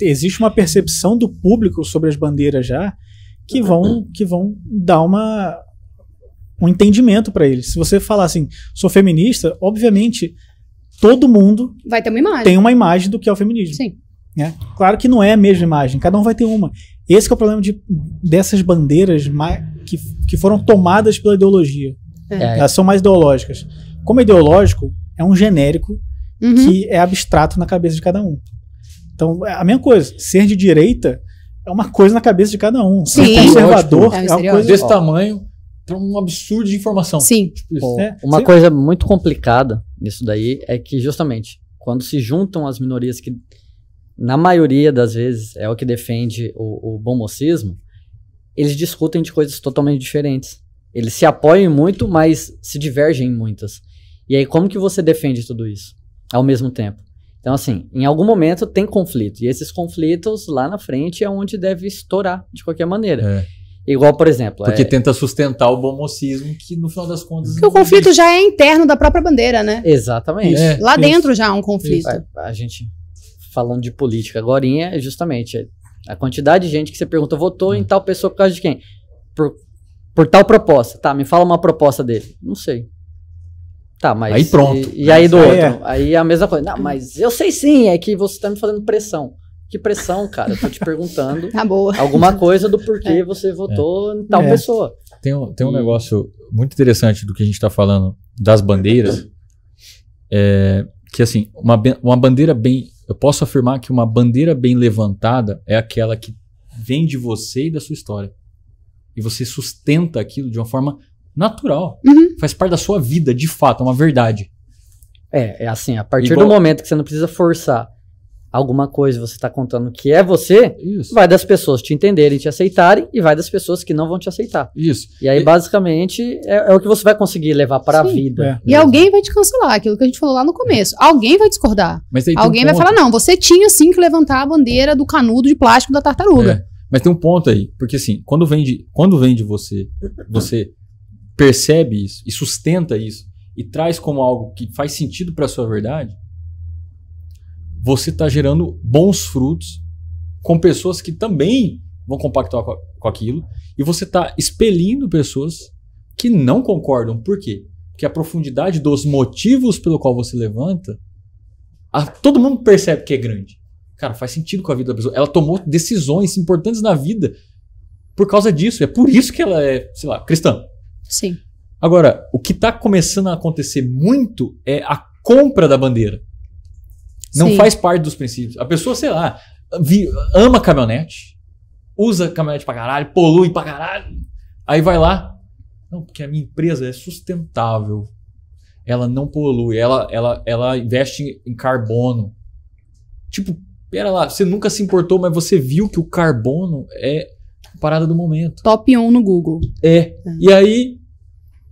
existe uma percepção do público sobre as bandeiras já que vão que vão dar uma um entendimento para eles. Se você falar assim, sou feminista, obviamente todo mundo vai ter uma imagem. Tem uma imagem do que é o feminismo. Sim. Né? Claro que não é a mesma imagem, cada um vai ter uma. Esse é o problema de, dessas bandeiras que, que foram tomadas pela ideologia. É. é. Elas são mais ideológicas. Como ideológico, é um genérico uhum. que é abstrato na cabeça de cada um. Então, é a mesma coisa. Ser de direita é uma coisa na cabeça de cada um. Ser é conservador é, é uma coisa... Desse tamanho, É um absurdo de informação. Sim. Tipo isso, é. Uma Sim. coisa muito complicada nisso daí é que, justamente, quando se juntam as minorias que, na maioria das vezes, é o que defende o, o bom mocismo, eles discutem de coisas totalmente diferentes. Eles se apoiam muito, mas se divergem em muitas. E aí, como que você defende tudo isso ao mesmo tempo? Então, assim, em algum momento tem conflito. E esses conflitos lá na frente é onde deve estourar, de qualquer maneira. É. Igual, por exemplo. Porque é... tenta sustentar o bomocismo que no final das contas. Porque o conflito existe. já é interno da própria bandeira, né? Exatamente. É, Lá isso. dentro já há um conflito. A, é, a, gente, falando de política agora, é justamente a quantidade de gente que você pergunta votou hum. em tal pessoa por causa de quem? Por, por tal proposta. Tá, me fala uma proposta dele. Não sei. Tá, mas. Aí pronto. E, e aí do outro. É. Aí a mesma coisa. Não, mas eu sei sim, é que você tá me fazendo pressão. Que pressão, cara? Eu tô te perguntando tá alguma coisa do porquê é. você votou em tal é. pessoa. Tem um, tem um e... negócio muito interessante do que a gente tá falando das bandeiras. É, que assim, uma, uma bandeira bem. Eu posso afirmar que uma bandeira bem levantada é aquela que vem de você e da sua história. E você sustenta aquilo de uma forma natural. Uhum. Faz parte da sua vida, de fato, é uma verdade. É, é assim, a partir Igual... do momento que você não precisa forçar alguma coisa, você está contando que é você, Isso. vai das pessoas te entenderem, te aceitarem, e vai das pessoas que não vão te aceitar. Isso. E aí, e... basicamente, é, é, o que você vai conseguir levar para a vida. É. E alguém vai te cancelar, aquilo que a gente falou lá no começo. Alguém vai discordar. alguém um vai falar, não, você tinha sim que levantar a bandeira do canudo de plástico da tartaruga. É. Mas tem um ponto aí, porque assim, quando vem de, quando vem de você, você percebe isso e sustenta isso e traz como algo que faz sentido para a sua verdade, você está gerando bons frutos com pessoas que também vão compactuar com, com aquilo e você está expelindo pessoas que não concordam. Por quê? Porque a profundidade dos motivos pelo qual você levanta, a, todo mundo percebe que é grande. Cara, faz sentido com a vida da pessoa. Ela tomou decisões importantes na vida por causa disso. É por isso que ela é, sei lá, cristã. Sim. Agora, o que está começando a acontecer muito é a compra da bandeira. Não Sim. faz parte dos princípios. A pessoa, sei lá, ama caminhonete, usa caminhonete pra caralho, polui pra caralho. Aí vai lá. Não, porque a minha empresa é sustentável. Ela não polui, ela, ela, ela investe em carbono. Tipo, pera lá, você nunca se importou, mas você viu que o carbono é parada do momento. Top 1 no Google. É. é. E aí,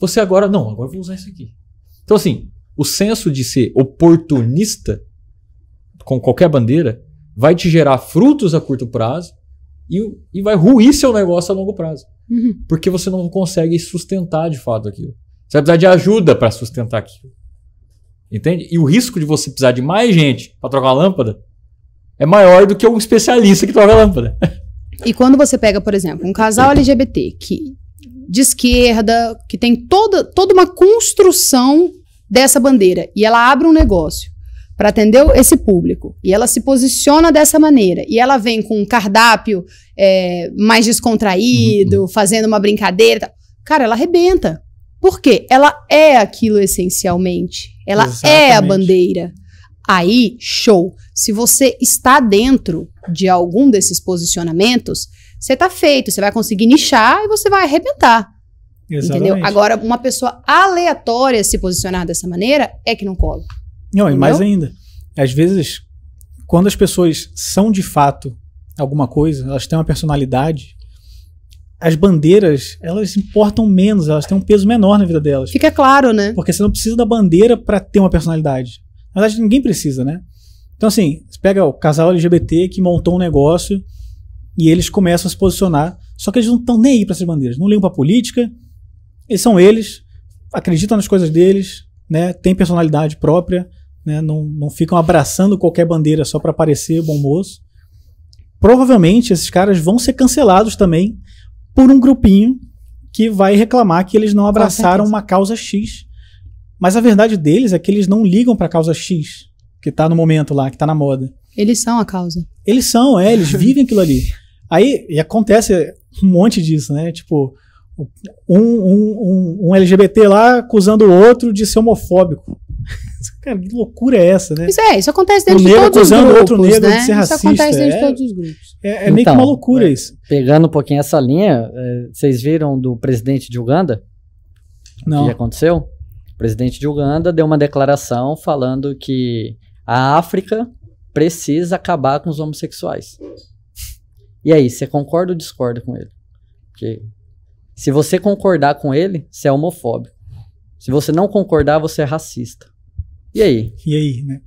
você agora, não, agora eu vou usar isso aqui. Então, assim, o senso de ser oportunista com qualquer bandeira vai te gerar frutos a curto prazo e, e vai ruir seu negócio a longo prazo. Uhum. Porque você não consegue sustentar de fato aquilo. Você vai precisar de ajuda para sustentar aquilo. Entende? E o risco de você precisar de mais gente para trocar uma lâmpada é maior do que um especialista que troca a lâmpada. E quando você pega, por exemplo, um casal LGBT que de esquerda, que tem toda, toda uma construção dessa bandeira, e ela abre um negócio para atender esse público, e ela se posiciona dessa maneira, e ela vem com um cardápio é, mais descontraído, uhum. uhum. fazendo uma brincadeira, cara, ela arrebenta. Por quê? Ela é aquilo essencialmente. Ela Exatamente. é a bandeira. Aí, show! Se você está dentro de algum desses posicionamentos, você está feito, você vai conseguir nichar e você vai arrebentar. Exatamente. Entendeu? Agora, uma pessoa aleatória se posicionar dessa maneira é que não cola. Não, e mais ainda. Às vezes, quando as pessoas são de fato alguma coisa, elas têm uma personalidade, as bandeiras, elas importam menos, elas têm um peso menor na vida delas. Fica claro, né? Porque você não precisa da bandeira para ter uma personalidade mas a gente ninguém precisa, né? Então, assim, você pega o casal LGBT que montou um negócio e eles começam a se posicionar, só que eles não estão nem aí para essas bandeiras, não ligam para política, eles são eles, acreditam nas coisas deles, né? Tem personalidade própria, né? Não, não ficam abraçando qualquer bandeira só para parecer bom moço. Provavelmente esses caras vão ser cancelados também por um grupinho que vai reclamar que eles não abraçaram uma causa X mas a verdade deles é que eles não ligam para a causa X, que tá no momento lá, que tá na moda. Eles são a causa. Eles são, é, eles vivem aquilo ali. Aí, e acontece um monte disso, né? Tipo, um, um, um, um LGBT lá acusando o outro de ser homofóbico. Cara, que loucura é essa, né? Isso é, isso acontece dentro um de todos os grupos, outro negro né? de ser racista. Isso acontece dentro é, de todos os grupos. É, é então, meio que uma então, loucura é, isso. Pegando um pouquinho essa linha, é, vocês viram do presidente de Uganda? Não. O que aconteceu? O presidente de Uganda deu uma declaração falando que a África precisa acabar com os homossexuais. E aí, você concorda ou discorda com ele? Porque se você concordar com ele, você é homofóbico. Se você não concordar, você é racista. E aí? E aí, né?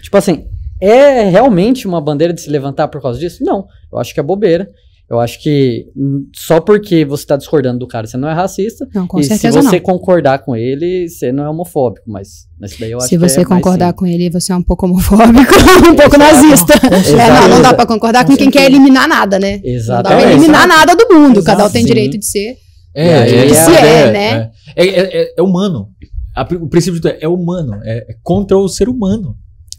Tipo assim, é realmente uma bandeira de se levantar por causa disso? Não, eu acho que é bobeira. Eu acho que só porque você está discordando do cara, você não é racista. Não, com e certeza se você não. concordar com ele, você não é homofóbico, mas nesse daí eu acho Se você é concordar com ele, você é um pouco homofóbico, um pouco Exato. nazista. É, não, não dá para concordar com, com quem quer eliminar nada, né? Exato. Não dá pra eliminar nada do mundo. Exato. Cada um tem Sim. direito de ser. É, é, é, é, é, né? é, é, é, é humano. A, o princípio de tudo é, é humano, é, é, contra o ser humano.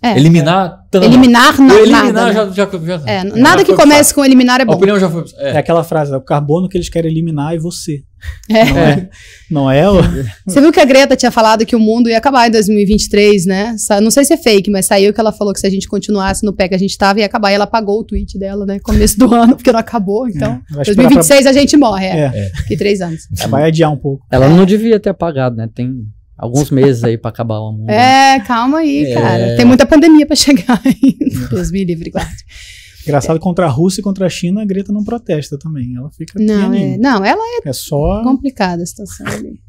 É. Eliminar Eliminar, na, eliminar nada. Já, né? já, já, é, nada que comece com eliminar é bom. A opinião já foi, é. é, é aquela frase, né? o carbono que eles querem eliminar é você. É. Não é? Não é o... Você viu que a Greta tinha falado que o mundo ia acabar em 2023, né? Não sei se é fake, mas saiu que ela falou que se a gente continuasse no pé que a gente estava, ia acabar. E ela apagou o tweet dela, né? Começo do ano, porque não acabou. É. Então, 2026 pra... a gente morre. É. é. que três anos. Vai adiar um pouco. Ela não devia ter apagado, né? Tem alguns meses aí para acabar o mundo. Né? É, calma aí, é... cara. Tem muita pandemia para chegar ainda. Deus me livre, quase. Engraçado, contra a Rússia e contra a China, a Greta não protesta também. Ela fica. Não, é, não ela é, é só... complicada a situação ali.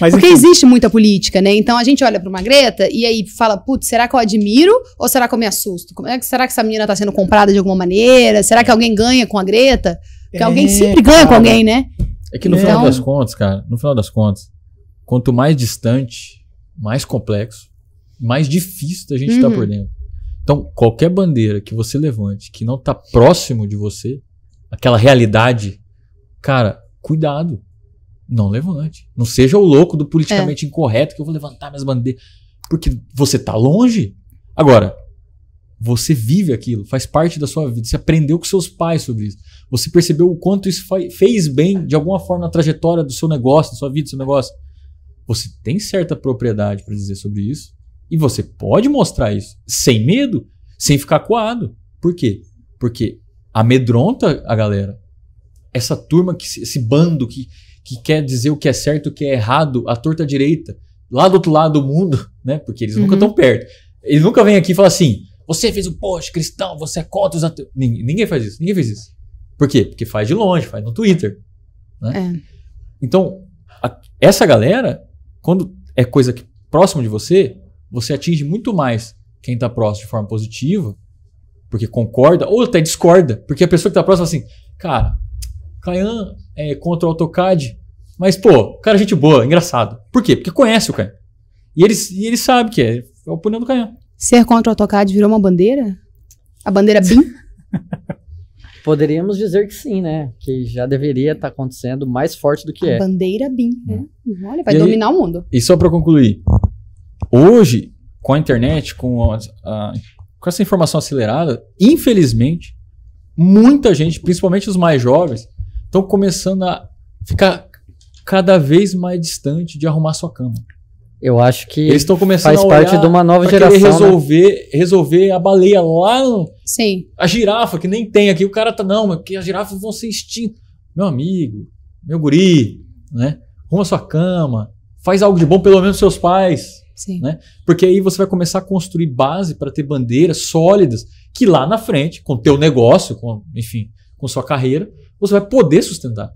Mas, Porque enfim. existe muita política, né? Então a gente olha para uma Greta e aí fala: putz, será que eu admiro ou será que eu me assusto? Como é que, será que essa menina tá sendo comprada de alguma maneira? Será que alguém ganha com a Greta? Porque é, alguém sempre ganha cara. com alguém, né? É que no então... final das contas, cara, no final das contas, Quanto mais distante, mais complexo, mais difícil da gente estar tá uhum. tá por dentro. Então, qualquer bandeira que você levante que não está próximo de você, aquela realidade, cara, cuidado. Não levante. Não seja o louco do politicamente é. incorreto que eu vou levantar minhas bandeiras. Porque você está longe. Agora, você vive aquilo, faz parte da sua vida. Você aprendeu com seus pais sobre isso. Você percebeu o quanto isso fez bem de alguma forma na trajetória do seu negócio, da sua vida, do seu negócio. Você tem certa propriedade para dizer sobre isso e você pode mostrar isso sem medo, sem ficar coado. Por quê? Porque amedronta a galera. Essa turma, que, esse bando que, que quer dizer o que é certo, o que é errado, a torta direita, lá do outro lado do mundo, né? Porque eles uhum. nunca estão perto. Eles nunca vêm aqui e falam assim: você fez um post cristão, você é contra os ateus. Ninguém, ninguém faz isso, ninguém fez isso. Por quê? Porque faz de longe, faz no Twitter. Né? É. Então, a, essa galera quando é coisa que próximo de você, você atinge muito mais quem está próximo de forma positiva, porque concorda, ou até discorda, porque a pessoa que está próxima assim, cara, Caian é contra o AutoCAD, mas pô, cara, é gente boa, engraçado. Por quê? Porque conhece o Kayan. E ele, e ele sabe que é, é o opinião do Caian. Ser contra o AutoCAD virou uma bandeira? A bandeira BIM? Poderíamos dizer que sim, né? Que já deveria estar tá acontecendo mais forte do que a é. Bandeira BIM, hum. né? Olha, vai e dominar aí, o mundo. E só para concluir, hoje, com a internet, com, a, a, com essa informação acelerada, infelizmente, muita gente, principalmente os mais jovens, estão começando a ficar cada vez mais distante de arrumar sua cama. Eu acho que eles estão começando faz a parte de uma nova geração. Né? resolver, né? resolver a baleia lá. Sim. A girafa, que nem tem aqui. O cara tá, não, mas que as girafas vão ser extintas. Meu amigo, meu guri, né? Arruma sua cama, faz algo de bom, pelo menos seus pais. Sim. Né? Porque aí você vai começar a construir base para ter bandeiras sólidas que lá na frente, com teu negócio, com, enfim, com sua carreira, você vai poder sustentar.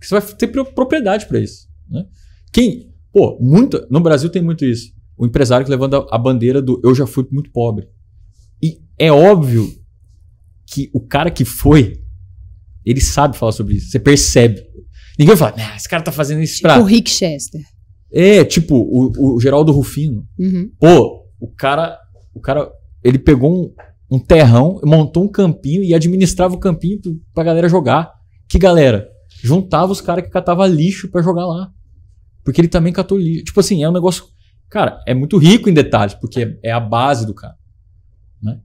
Você vai ter propriedade para isso. Né? Quem, Pô, muito, no Brasil tem muito isso. O empresário que levanta a bandeira do eu já fui muito pobre. E é óbvio que o cara que foi, ele sabe falar sobre isso. Você percebe. Ninguém fala, nah, esse cara tá fazendo isso pra. Tipo o Rick Chester. É, tipo, o, o Geraldo Rufino. Uhum. Pô, o cara. O cara. Ele pegou um, um, terrão, montou um campinho e administrava o campinho pra galera jogar. Que galera? Juntava os caras que catavam lixo para jogar lá. Porque ele também catou lixo. Tipo assim, é um negócio. Cara, é muito rico em detalhes, porque é, é, a base do cara. Né?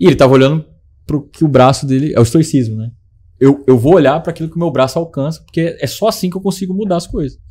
E ele tava olhando pro que o braço dele. É o estoicismo, né? Eu, eu vou olhar para aquilo que o meu braço alcança, porque é só assim que eu consigo mudar as coisas.